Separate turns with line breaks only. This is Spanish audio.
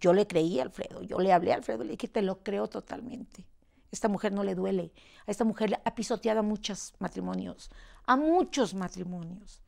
yo le creí a Alfredo, yo le hablé a Alfredo, le dije, te lo creo totalmente. Esta mujer no le duele. A esta mujer ha pisoteado a muchos matrimonios, a muchos matrimonios.